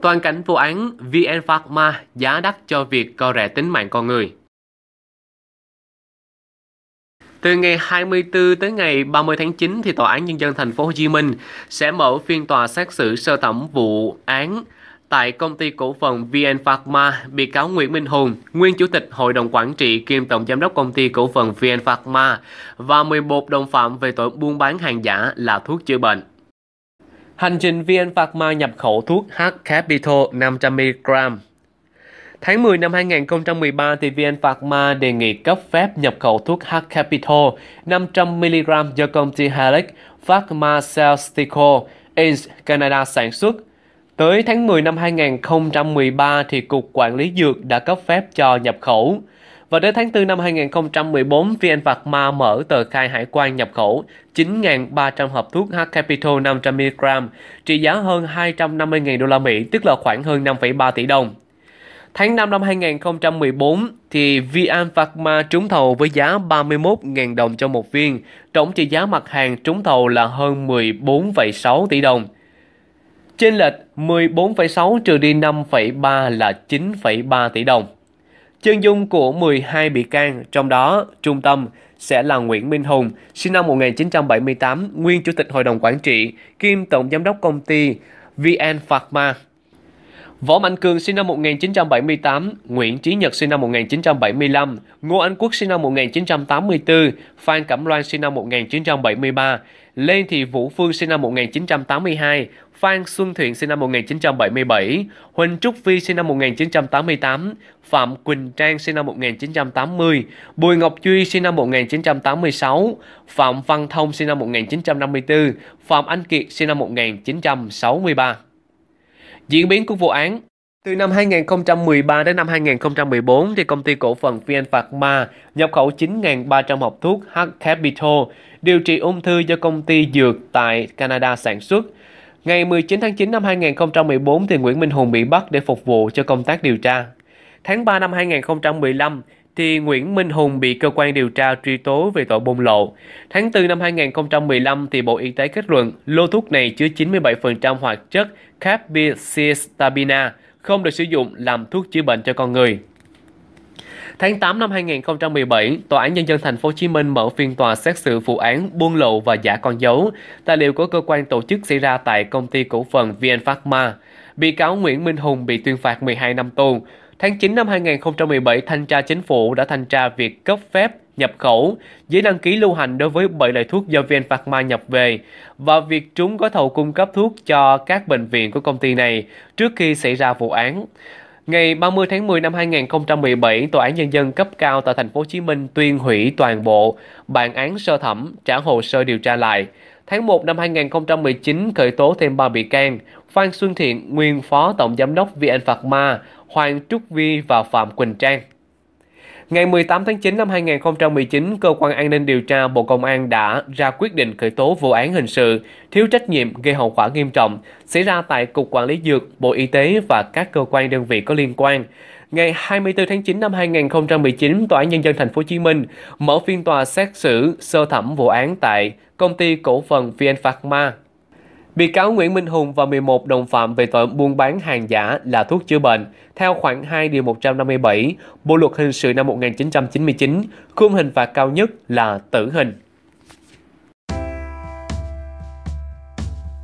toàn cảnh vụ án VN Pharma giá đắt cho việc co rẻ tính mạng con người. Từ ngày 24 tới ngày 30 tháng 9 thì tòa án nhân dân thành phố Hồ Chí Minh sẽ mở phiên tòa xét xử sơ thẩm vụ án tại công ty cổ phần VN Pharma, bị cáo Nguyễn Minh Hùng, nguyên chủ tịch hội đồng quản trị kiêm tổng giám đốc công ty cổ phần VN Pharma và 11 đồng phạm về tội buôn bán hàng giả là thuốc chữa bệnh. Hành trình VN Pharma nhập khẩu thuốc H Capital 500mg Tháng 10 năm 2013, thì VN Pharma đề nghị cấp phép nhập khẩu thuốc H Capital 500mg do công ty Halex Pharmaceutical Inc. Canada sản xuất. Tới tháng 10 năm 2013, thì Cục Quản lý Dược đã cấp phép cho nhập khẩu. Và đến tháng 4 năm 2014, VN Phạc Ma mở tờ khai hải quan nhập khẩu 9.300 hộp thuốc H Capitol 500mg, trị giá hơn 250.000 đô la Mỹ, tức là khoảng hơn 5,3 tỷ đồng. Tháng 5 năm 2014 thì VN Ma trúng thầu với giá 31.000 đồng cho một viên, tổng trị giá mặt hàng trúng thầu là hơn 14,6 tỷ đồng. Trên lệch 14,6 trừ đi 5,3 là 9,3 tỷ đồng. Chân dung của 12 bị can, trong đó trung tâm sẽ là Nguyễn Minh Hùng, sinh năm 1978, nguyên Chủ tịch Hội đồng Quản trị, kiêm Tổng Giám đốc Công ty VN Pharma. Võ Mạnh Cường sinh năm 1978, Nguyễn Trí Nhật sinh năm 1975, Ngô Anh Quốc sinh năm 1984, Phan Cẩm Loan sinh năm 1973, Lê Thị Vũ Phương sinh năm 1982, Phan Xuân Thiện sinh năm 1977, Huỳnh Trúc Phi sinh năm 1988, Phạm Quỳnh Trang sinh năm 1980, Bùi Ngọc Duy sinh năm 1986, Phạm Văn Thông sinh năm 1954, Phạm Anh Kiệt sinh năm 1963. Diễn biến của vụ án từ năm 2013 đến năm 2014, thì công ty cổ phần VN ma nhập khẩu 9.300 hộp thuốc H Capital điều trị ung thư do công ty dược tại Canada sản xuất. Ngày 19 tháng 9 năm 2014 thì Nguyễn Minh Hùng bị bắt để phục vụ cho công tác điều tra. Tháng 3 năm 2015 thì Nguyễn Minh Hùng bị cơ quan điều tra truy tố về tội bùng lộ. Tháng 4 năm 2015 thì Bộ Y tế kết luận lô thuốc này chứa 97% hoạt chất capsaicin không được sử dụng làm thuốc chữa bệnh cho con người. Tháng 8 năm 2017, Tòa án Nhân dân Thành phố Hồ Chí Minh mở phiên tòa xét xử vụ án buôn lậu và giả con dấu, tài liệu của cơ quan tổ chức xảy ra tại công ty cổ phần VN Pharma. Bị cáo Nguyễn Minh Hùng bị tuyên phạt 12 năm tù. Tháng 9 năm 2017, Thanh tra Chính phủ đã thanh tra việc cấp phép nhập khẩu, giấy đăng ký lưu hành đối với 7 loại thuốc do VN Pharma nhập về và việc chúng gói thầu cung cấp thuốc cho các bệnh viện của công ty này trước khi xảy ra vụ án. Ngày 30 tháng 10 năm 2017, Tòa án Nhân dân cấp cao tại thành phố Hồ Chí Minh tuyên hủy toàn bộ bản án sơ thẩm trả hồ sơ điều tra lại. Tháng 1 năm 2019, khởi tố thêm 3 bị can, Phan Xuân Thiện, nguyên phó tổng giám đốc VN Phạc Ma, Hoàng Trúc Vi và Phạm Quỳnh Trang. Ngày 18 tháng 9 năm 2019, Cơ quan An ninh Điều tra Bộ Công an đã ra quyết định khởi tố vụ án hình sự thiếu trách nhiệm gây hậu quả nghiêm trọng xảy ra tại Cục Quản lý Dược, Bộ Y tế và các cơ quan đơn vị có liên quan. Ngày 24 tháng 9 năm 2019, Tòa án Nhân dân Thành phố Hồ Chí Minh mở phiên tòa xét xử sơ thẩm vụ án tại công ty cổ phần VN Pharma Bị cáo Nguyễn Minh Hùng và 11 đồng phạm về tội buôn bán hàng giả là thuốc chữa bệnh theo khoản 2 điều 157 Bộ luật hình sự năm 1999, khung hình phạt cao nhất là tử hình.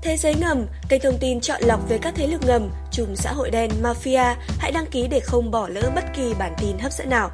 Thế giới ngầm, kênh thông tin chọn lọc về các thế lực ngầm, chùm xã hội đen, mafia, hãy đăng ký để không bỏ lỡ bất kỳ bản tin hấp dẫn nào.